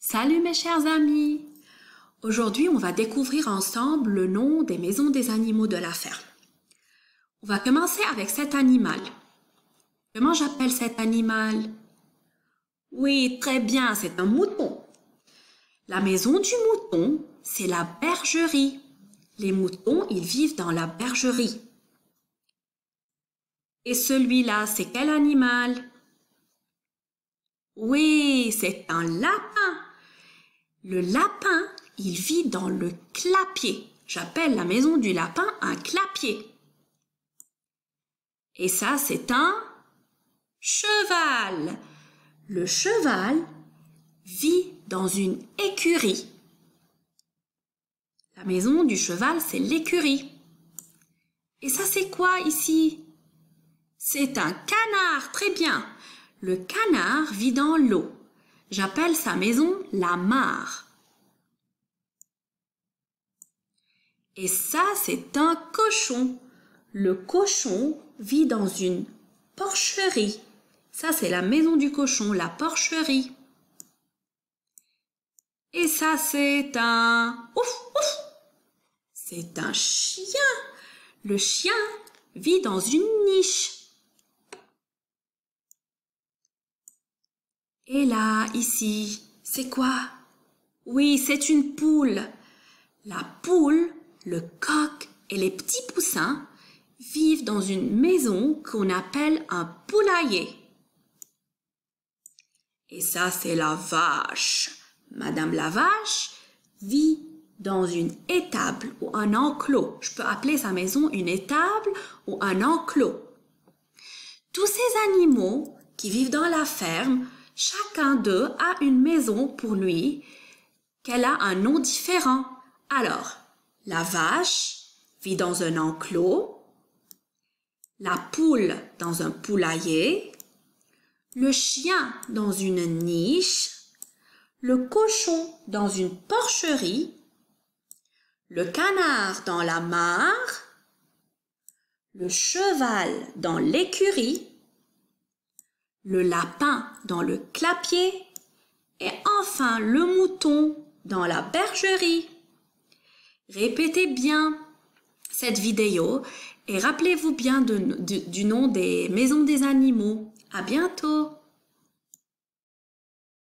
Salut mes chers amis Aujourd'hui, on va découvrir ensemble le nom des maisons des animaux de la ferme. On va commencer avec cet animal. Comment j'appelle cet animal Oui, très bien, c'est un mouton. La maison du mouton, c'est la bergerie. Les moutons, ils vivent dans la bergerie. Et celui-là, c'est quel animal Oui, c'est un lapin. Le lapin, il vit dans le clapier. J'appelle la maison du lapin un clapier. Et ça, c'est un cheval. Le cheval vit dans une écurie. La maison du cheval, c'est l'écurie. Et ça, c'est quoi ici C'est un canard, très bien. Le canard vit dans l'eau. J'appelle sa maison la mare. Et ça, c'est un cochon. Le cochon vit dans une porcherie. Ça, c'est la maison du cochon, la porcherie. Et ça, c'est un... Ouf, ouf C'est un chien. Le chien vit dans une niche. Et là, ici, c'est quoi Oui, c'est une poule. La poule, le coq et les petits poussins vivent dans une maison qu'on appelle un poulailler. Et ça, c'est la vache. Madame la vache vit dans une étable ou un enclos. Je peux appeler sa maison une étable ou un enclos. Tous ces animaux qui vivent dans la ferme Chacun d'eux a une maison pour lui qu'elle a un nom différent. Alors, la vache vit dans un enclos, la poule dans un poulailler, le chien dans une niche, le cochon dans une porcherie, le canard dans la mare, le cheval dans l'écurie, le lapin dans le clapier et enfin le mouton dans la bergerie. Répétez bien cette vidéo et rappelez-vous bien du nom des maisons des animaux. À bientôt!